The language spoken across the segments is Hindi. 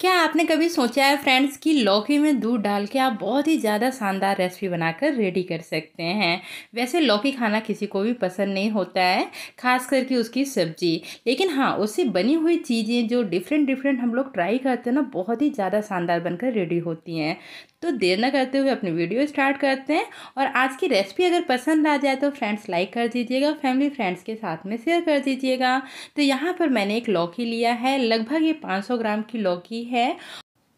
क्या आपने कभी सोचा है फ्रेंड्स कि लौकी में दूध डाल के आप बहुत ही ज़्यादा शानदार रेसिपी बनाकर रेडी कर सकते हैं वैसे लौकी खाना किसी को भी पसंद नहीं होता है खास करके उसकी सब्जी लेकिन हाँ उससे बनी हुई चीज़ें जो डिफरेंट डिफरेंट हम लोग ट्राई करते हैं ना बहुत ही ज़्यादा शानदार बनकर रेडी होती हैं तो देर न करते हुए अपनी वीडियो स्टार्ट करते हैं और आज की रेसिपी अगर पसंद आ जाए तो फ्रेंड्स लाइक कर दीजिएगा फैमिली फ्रेंड्स के साथ में शेयर कर दीजिएगा तो यहाँ पर मैंने एक लौकी लिया है लगभग ये 500 ग्राम की लौकी है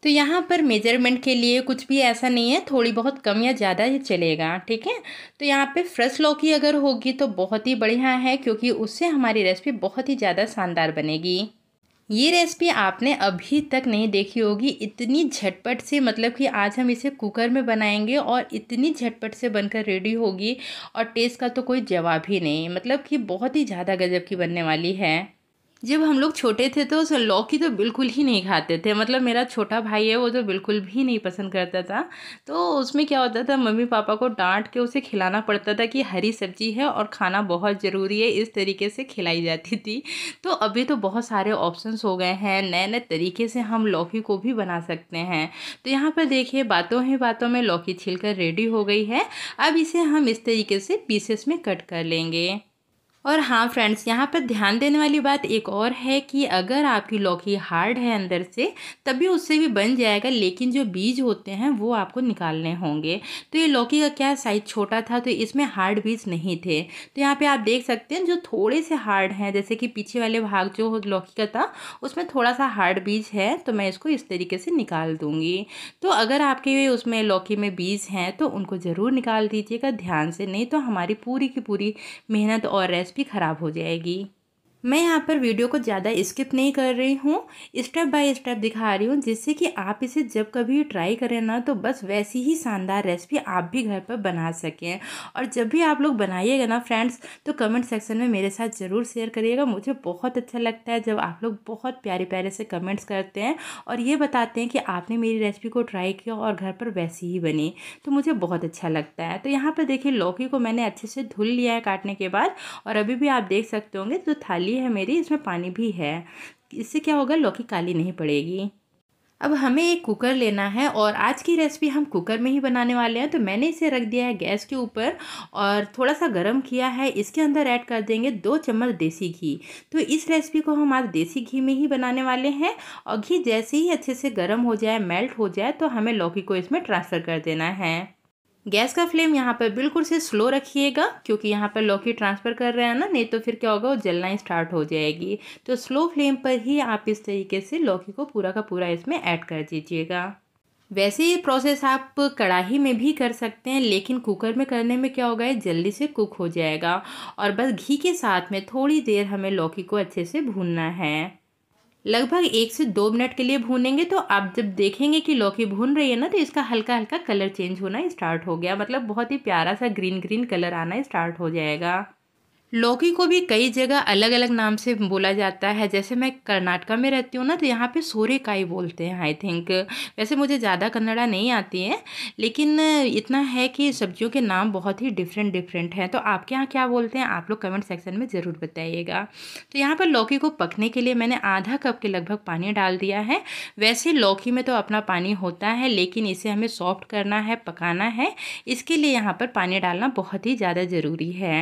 तो यहाँ पर मेजरमेंट के लिए कुछ भी ऐसा नहीं है थोड़ी बहुत कम या ज़्यादा ये चलेगा ठीक है तो यहाँ पे फ्रेश लौकी अगर होगी तो बहुत ही बढ़िया है क्योंकि उससे हमारी रेसिपी बहुत ही ज़्यादा शानदार बनेगी ये रेसिपी आपने अभी तक नहीं देखी होगी इतनी झटपट से मतलब कि आज हम इसे कुकर में बनाएंगे और इतनी झटपट से बनकर रेडी होगी और टेस्ट का तो कोई जवाब ही नहीं मतलब कि बहुत ही ज़्यादा गजब की बनने वाली है जब हम लोग छोटे थे तो लौकी तो बिल्कुल ही नहीं खाते थे मतलब मेरा छोटा भाई है वो तो बिल्कुल भी नहीं पसंद करता था तो उसमें क्या होता था मम्मी पापा को डांट के उसे खिलाना पड़ता था कि हरी सब्जी है और खाना बहुत ज़रूरी है इस तरीके से खिलाई जाती थी तो अभी तो बहुत सारे ऑप्शन हो गए हैं नए नए तरीके से हम लौकी को भी बना सकते हैं तो यहाँ पर देखिए बातों ही बातों में लौकी छिल रेडी हो गई है अब इसे हम इस तरीके से पीसेस में कट कर लेंगे और हाँ फ्रेंड्स यहाँ पर ध्यान देने वाली बात एक और है कि अगर आपकी लौकी हार्ड है अंदर से तभी उससे भी बन जाएगा लेकिन जो बीज होते हैं वो आपको निकालने होंगे तो ये लौकी का क्या साइज़ छोटा था तो इसमें हार्ड बीज नहीं थे तो यहाँ पे आप देख सकते हैं जो थोड़े से हार्ड हैं जैसे कि पीछे वाले भाग जो लौकी का था उसमें थोड़ा सा हार्ड बीज है तो मैं इसको इस तरीके से निकाल दूँगी तो अगर आपके उसमें लौकी में बीज हैं तो उनको ज़रूर निकाल दीजिएगा ध्यान से नहीं तो हमारी पूरी की पूरी मेहनत और रेस्ट भी ख़राब हो जाएगी मैं यहाँ पर वीडियो को ज़्यादा स्किप नहीं कर रही हूँ स्टेप बाय स्टेप दिखा रही हूँ जिससे कि आप इसे जब कभी ट्राई करें ना तो बस वैसी ही शानदार रेसिपी आप भी घर पर बना सकें और जब भी आप लोग बनाइएगा ना फ्रेंड्स तो कमेंट सेक्शन में मेरे साथ ज़रूर शेयर करिएगा मुझे बहुत अच्छा लगता है जब आप लोग बहुत प्यारे प्यारे से कमेंट्स करते हैं और ये बताते हैं कि आपने मेरी रेसिपी को ट्राई किया और घर पर वैसी ही बनी तो मुझे बहुत अच्छा लगता है तो यहाँ पर देखिए लौकी को मैंने अच्छे से धुल लिया है काटने के बाद और अभी भी आप देख सकते होंगे जो तो थाली थैली है मेरी इसमें पानी भी है इससे क्या होगा लौकी काली नहीं पड़ेगी अब हमें एक कुकर लेना है और आज की रेसिपी हम कुकर में ही बनाने वाले हैं तो मैंने इसे रख दिया है गैस के ऊपर और थोड़ा सा गर्म किया है इसके अंदर ऐड कर देंगे दो चम्मच देसी घी तो इस रेसिपी को हम आज देसी घी में ही बनाने वाले हैं और घी जैसे ही अच्छे से गर्म हो जाए मेल्ट हो जाए तो हमें लौकी को इसमें ट्रांसफ़र कर देना है गैस का फ्लेम यहाँ पर बिल्कुल से स्लो रखिएगा क्योंकि यहाँ पर लौकी ट्रांसफ़र कर रहे हैं ना नहीं तो फिर क्या होगा वो जलना स्टार्ट हो जाएगी तो स्लो फ्लेम पर ही आप इस तरीके से लौकी को पूरा का पूरा इसमें ऐड कर दीजिएगा वैसे ये प्रोसेस आप कढ़ाई में भी कर सकते हैं लेकिन कुकर में करने में क्या होगा ये जल्दी से कुक हो जाएगा और बस घी के साथ में थोड़ी देर हमें लौकी को अच्छे से भूनना है लगभग एक से दो मिनट के लिए भूनेंगे तो आप जब देखेंगे कि लौकी भून रही है ना तो इसका हल्का हल्का कलर चेंज होना स्टार्ट हो गया मतलब बहुत ही प्यारा सा ग्रीन ग्रीन कलर आना स्टार्ट हो जाएगा लौकी को भी कई जगह अलग अलग नाम से बोला जाता है जैसे मैं कर्नाटका में रहती हूँ ना तो यहाँ पे सोरेकाई बोलते हैं आई थिंक वैसे मुझे ज़्यादा कन्नड़ा नहीं आती है लेकिन इतना है कि सब्जियों के नाम बहुत ही डिफरेंट डिफरेंट हैं तो आपके यहाँ क्या बोलते हैं आप लोग कमेंट सेक्शन में ज़रूर बताइएगा तो यहाँ पर लौकी को पकने के लिए मैंने आधा कप के लगभग पानी डाल दिया है वैसे लौकी में तो अपना पानी होता है लेकिन इसे हमें सॉफ्ट करना है पकाना है इसके लिए यहाँ पर पानी डालना बहुत ही ज़्यादा ज़रूरी है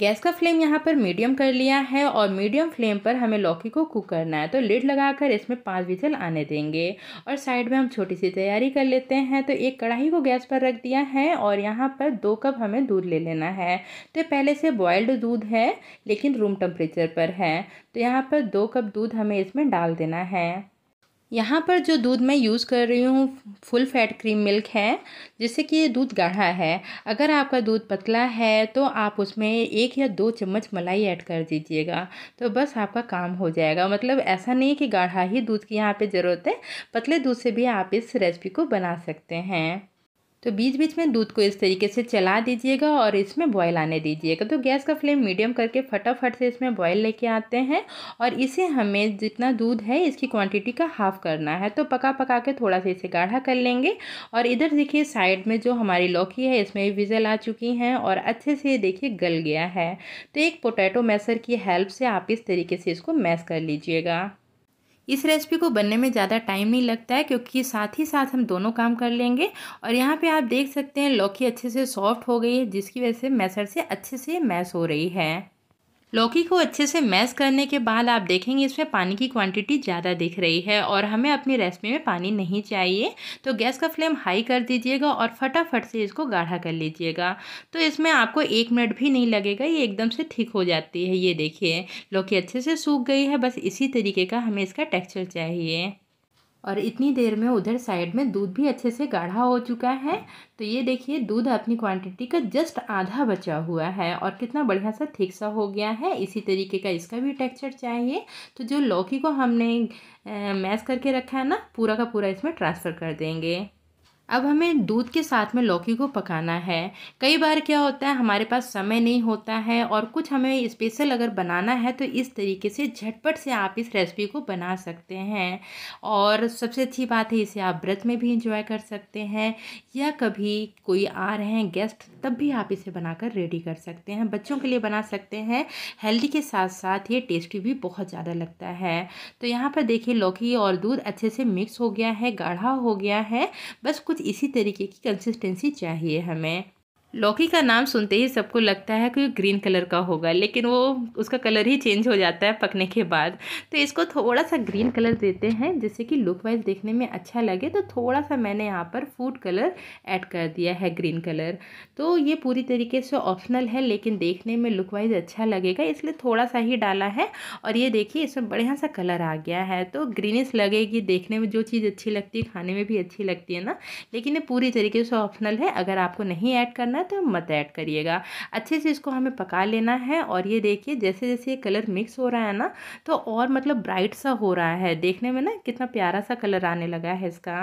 गैस का फ्लेम यहाँ पर मीडियम कर लिया है और मीडियम फ्लेम पर हमें लौकी को कुक करना है तो लिड लगाकर इसमें पाँच विजल आने देंगे और साइड में हम छोटी सी तैयारी कर लेते हैं तो एक कढ़ाई को गैस पर रख दिया है और यहाँ पर दो कप हमें दूध ले लेना है तो पहले से बॉयल्ड दूध है लेकिन रूम टेम्परेचर पर है तो यहाँ पर दो कप दूध हमें इसमें डाल देना है यहाँ पर जो दूध मैं यूज़ कर रही हूँ फुल फैट क्रीम मिल्क है जिससे कि ये दूध गाढ़ा है अगर आपका दूध पतला है तो आप उसमें एक या दो चम्मच मलाई ऐड कर दीजिएगा तो बस आपका काम हो जाएगा मतलब ऐसा नहीं कि गाढ़ा ही दूध की यहाँ पे ज़रूरत है पतले दूध से भी आप इस रेसिपी को बना सकते हैं तो बीच बीच में दूध को इस तरीके से चला दीजिएगा और इसमें बॉयल आने दीजिएगा तो गैस का फ्लेम मीडियम करके फटाफट से इसमें बॉयल लेके आते हैं और इसे हमें जितना दूध है इसकी क्वांटिटी का हाफ़ करना है तो पका पका के थोड़ा सा इसे गाढ़ा कर लेंगे और इधर देखिए साइड में जो हमारी लौकी है इसमें भी विजल आ चुकी हैं और अच्छे से देखिए गल गया है तो एक पोटैटो मैसर की हेल्प से आप इस तरीके से इसको मैस कर लीजिएगा इस रेसिपी को बनने में ज़्यादा टाइम नहीं लगता है क्योंकि साथ ही साथ हम दोनों काम कर लेंगे और यहाँ पे आप देख सकते हैं लौकी अच्छे से सॉफ्ट हो गई है जिसकी वजह से मैसर से अच्छे से मैस हो रही है लौकी को अच्छे से मैश करने के बाद आप देखेंगे इसमें पानी की क्वांटिटी ज़्यादा दिख रही है और हमें अपनी रेसिपी में पानी नहीं चाहिए तो गैस का फ्लेम हाई कर दीजिएगा और फटाफट से इसको गाढ़ा कर लीजिएगा तो इसमें आपको एक मिनट भी नहीं लगेगा ये एकदम से ठीक हो जाती है ये देखिए लौकी अच्छे से सूख गई है बस इसी तरीके का हमें इसका टेक्स्चर चाहिए और इतनी देर में उधर साइड में दूध भी अच्छे से गाढ़ा हो चुका है तो ये देखिए दूध अपनी क्वांटिटी का जस्ट आधा बचा हुआ है और कितना बढ़िया सा ठीक सा हो गया है इसी तरीके का इसका भी टेक्सचर चाहिए तो जो लौकी को हमने मैश करके रखा है ना पूरा का पूरा इसमें ट्रांसफ़र कर देंगे अब हमें दूध के साथ में लौकी को पकाना है कई बार क्या होता है हमारे पास समय नहीं होता है और कुछ हमें स्पेशल अगर बनाना है तो इस तरीके से झटपट से आप इस रेसिपी को बना सकते हैं और सबसे अच्छी बात है इसे आप व्रत में भी इंजॉय कर सकते हैं या कभी कोई आ रहे हैं गेस्ट तब भी आप इसे बनाकर रेडी कर सकते हैं बच्चों के लिए बना सकते हैं हेल्दी के साथ साथ ये टेस्टी भी बहुत ज़्यादा लगता है तो यहाँ पर देखिए लौकी और दूध अच्छे से मिक्स हो गया है गाढ़ा हो गया है बस कुछ इसी तरीके की कंसिस्टेंसी चाहिए हमें लौकी का नाम सुनते ही सबको लगता है कि ग्रीन कलर का होगा लेकिन वो उसका कलर ही चेंज हो जाता है पकने के बाद तो इसको थोड़ा सा ग्रीन कलर देते हैं जिससे कि लुक वाइज देखने में अच्छा लगे तो थोड़ा सा मैंने यहाँ पर फूड कलर ऐड कर दिया है ग्रीन कलर तो ये पूरी तरीके से ऑप्शनल है लेकिन देखने में लुक वाइज अच्छा लगेगा इसलिए थोड़ा सा ही डाला है और ये देखिए इसमें बढ़िया सा कलर आ गया है तो ग्रीनिश लगेगी देखने में जो चीज़ अच्छी लगती है खाने में भी अच्छी लगती है ना लेकिन ये पूरी तरीके से ऑप्शनल है अगर आपको नहीं ऐड करना तो मत ऐड करिएगा अच्छे से इसको हमें पका लेना है और ये देखिए जैसे जैसे ये कलर मिक्स हो रहा है ना तो और मतलब ब्राइट सा हो रहा है देखने में ना कितना प्यारा सा कलर आने लगा है इसका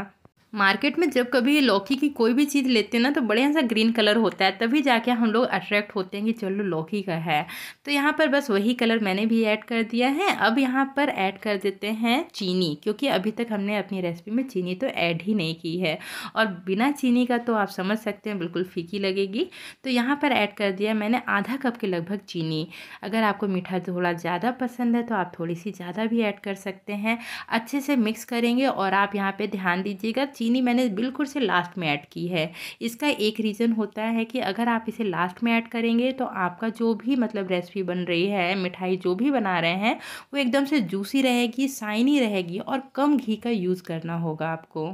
मार्केट में जब कभी लौकी की कोई भी चीज़ लेते हैं ना तो बढ़िया सा ग्रीन कलर होता है तभी जाके हम लोग अट्रैक्ट होते हैं कि चलो लौकी का है तो यहाँ पर बस वही कलर मैंने भी ऐड कर दिया है अब यहाँ पर ऐड कर देते हैं चीनी क्योंकि अभी तक हमने अपनी रेसिपी में चीनी तो ऐड ही नहीं की है और बिना चीनी का तो आप समझ सकते हैं बिल्कुल फीकी लगेगी तो यहाँ पर ऐड कर दिया मैंने आधा कप के लगभग चीनी अगर आपको मीठा थोड़ा ज़्यादा पसंद है तो आप थोड़ी सी ज़्यादा भी ऐड कर सकते हैं अच्छे से मिक्स करेंगे और आप यहाँ पर ध्यान दीजिएगा चीनी चीनी मैंने बिल्कुल से लास्ट में ऐड की है इसका एक रीज़न होता है कि अगर आप इसे लास्ट में ऐड करेंगे तो आपका जो भी मतलब रेसिपी बन रही है मिठाई जो भी बना रहे हैं वो एकदम से जूसी रहेगी साइनी रहेगी और कम घी का यूज़ करना होगा आपको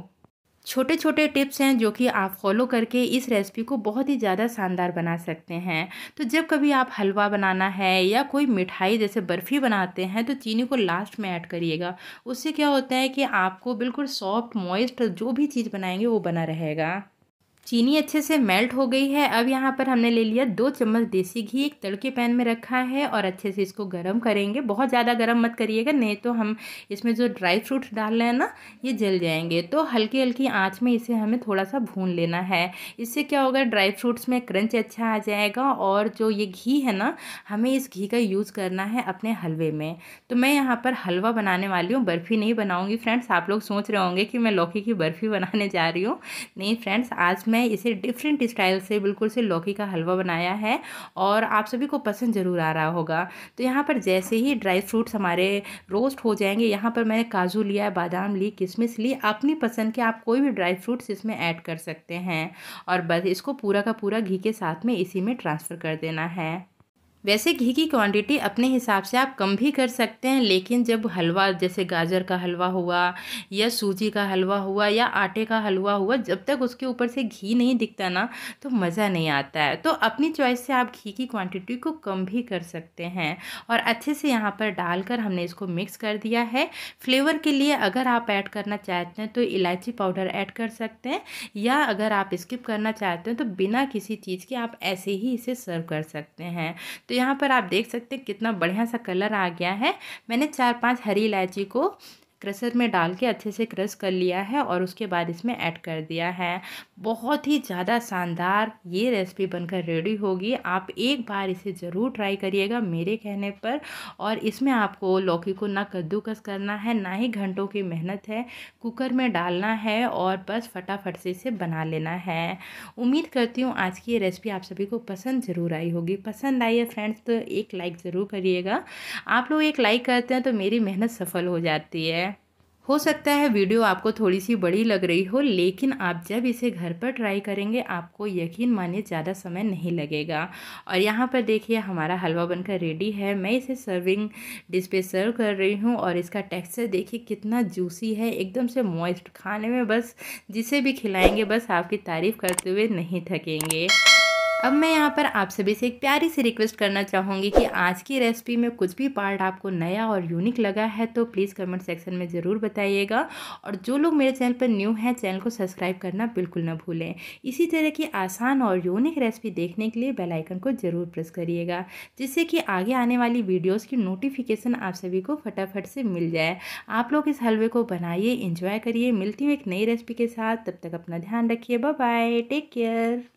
छोटे छोटे टिप्स हैं जो कि आप फॉलो करके इस रेसिपी को बहुत ही ज़्यादा शानदार बना सकते हैं तो जब कभी आप हलवा बनाना है या कोई मिठाई जैसे बर्फ़ी बनाते हैं तो चीनी को लास्ट में ऐड करिएगा उससे क्या होता है कि आपको बिल्कुल सॉफ्ट मॉइस्ट जो भी चीज़ बनाएंगे वो बना रहेगा चीनी अच्छे से मेल्ट हो गई है अब यहाँ पर हमने ले लिया दो चम्मच देसी घी एक तड़के पैन में रखा है और अच्छे से इसको गर्म करेंगे बहुत ज़्यादा गर्म मत करिएगा नहीं तो हम इसमें जो ड्राई फ्रूट डाल रहे हैं ना ये जल जाएंगे तो हल्की हल्की आँच में इसे हमें थोड़ा सा भून लेना है इससे क्या होगा ड्राई फ्रूट्स में क्रंच अच्छा आ जाएगा और जो ये घी है ना हमें इस घी का यूज़ करना है अपने हलवे में तो मैं यहाँ पर हलवा बनाने वाली हूँ बर्फ़ी नहीं बनाऊँगी फ्रेंड्स आप लोग सोच रहे होंगे कि मैं लौकी की बर्फ़ी बनाने जा रही हूँ नहीं फ्रेंड्स आज मैं इसे डिफरेंट स्टाइल से बिल्कुल से लौकी का हलवा बनाया है और आप सभी को पसंद ज़रूर आ रहा होगा तो यहाँ पर जैसे ही ड्राई फ्रूट्स हमारे रोस्ट हो जाएंगे यहाँ पर मैंने काजू लिया है बादाम ली किशमिश ली अपनी पसंद के आप कोई भी ड्राई फ्रूट्स इसमें ऐड कर सकते हैं और बस इसको पूरा का पूरा घी के साथ में इसी में ट्रांसफ़र कर देना है वैसे घी की क्वांटिटी अपने हिसाब से आप कम भी कर सकते हैं लेकिन जब हलवा जैसे गाजर का हलवा हुआ या सूजी का हलवा हुआ या आटे का हलवा हुआ जब तक उसके ऊपर से घी नहीं दिखता ना तो मज़ा नहीं आता है तो अपनी चॉइस से आप घी की क्वांटिटी को कम भी कर सकते हैं और अच्छे से यहाँ पर डालकर हमने इसको मिक्स कर दिया है फ्लेवर के लिए अगर आप ऐड करना चाहते हैं तो इलायची पाउडर ऐड कर सकते हैं या अगर आप स्किप करना चाहते हैं तो बिना किसी चीज़ के आप ऐसे ही इसे सर्व कर सकते हैं तो तो यहाँ पर आप देख सकते हैं कितना बढ़िया सा कलर आ गया है मैंने चार पाँच हरी इलायची को क्रशर में डाल के अच्छे से क्रश कर लिया है और उसके बाद इसमें ऐड कर दिया है बहुत ही ज़्यादा शानदार ये रेसिपी बनकर रेडी होगी आप एक बार इसे ज़रूर ट्राई करिएगा मेरे कहने पर और इसमें आपको लौकी को ना कद्दूकस करना है ना ही घंटों की मेहनत है कुकर में डालना है और बस फटाफट से इसे बना लेना है उम्मीद करती हूँ आज की ये रेसिपी आप सभी को पसंद ज़रूर आई होगी पसंद आई है फ्रेंड्स तो एक लाइक ज़रूर करिएगा आप लोग एक लाइक करते हैं तो मेरी मेहनत सफल हो जाती है हो सकता है वीडियो आपको थोड़ी सी बड़ी लग रही हो लेकिन आप जब इसे घर पर ट्राई करेंगे आपको यकीन मानिए ज़्यादा समय नहीं लगेगा और यहाँ पर देखिए हमारा हलवा बनकर रेडी है मैं इसे सर्विंग डिश पे सर्व कर रही हूँ और इसका टेक्सचर देखिए कितना जूसी है एकदम से मॉइस्ट खाने में बस जिसे भी खिलाएँगे बस आपकी तारीफ़ करते हुए नहीं थकेंगे अब मैं यहाँ पर आप सभी से एक प्यारी सी रिक्वेस्ट करना चाहूँगी कि आज की रेसिपी में कुछ भी पार्ट आपको नया और यूनिक लगा है तो प्लीज़ कमेंट सेक्शन में ज़रूर बताइएगा और जो लोग मेरे चैनल पर न्यू हैं चैनल को सब्सक्राइब करना बिल्कुल ना भूलें इसी तरह की आसान और यूनिक रेसिपी देखने के लिए बेलाइकन को ज़रूर प्रेस करिएगा जिससे कि आगे आने वाली वीडियोज़ की नोटिफिकेशन आप सभी को फटाफट से मिल जाए आप लोग इस हलवे को बनाइए इंजॉय करिए मिलती हूँ एक नई रेसिपी के साथ तब तक अपना ध्यान रखिए बाय टेक केयर